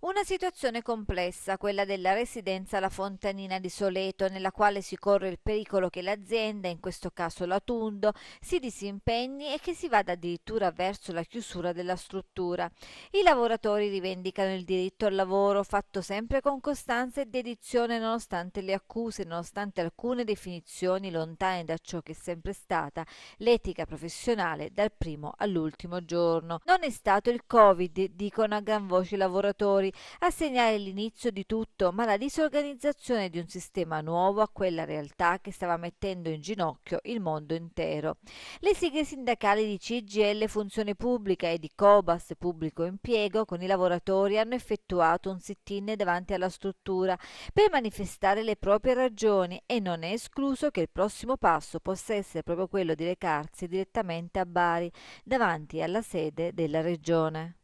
Una situazione complessa, quella della residenza La Fontanina di Soleto, nella quale si corre il pericolo che l'azienda, in questo caso la Tundo, si disimpegni e che si vada addirittura verso la chiusura della struttura. I lavoratori rivendicano il diritto al lavoro fatto sempre con costanza e dedizione nonostante le accuse, nonostante alcune definizioni lontane da ciò che è sempre stata l'etica professionale dal primo all'ultimo giorno. Non è stato il Covid, dicono a gran voce i lavoratori lavoratori a segnare l'inizio di tutto, ma la disorganizzazione di un sistema nuovo a quella realtà che stava mettendo in ginocchio il mondo intero. Le sigle sindacali di CGL Funzione Pubblica e di Cobas Pubblico Impiego con i lavoratori hanno effettuato un sit-in davanti alla struttura per manifestare le proprie ragioni e non è escluso che il prossimo passo possa essere proprio quello di recarsi direttamente a Bari, davanti alla sede della Regione.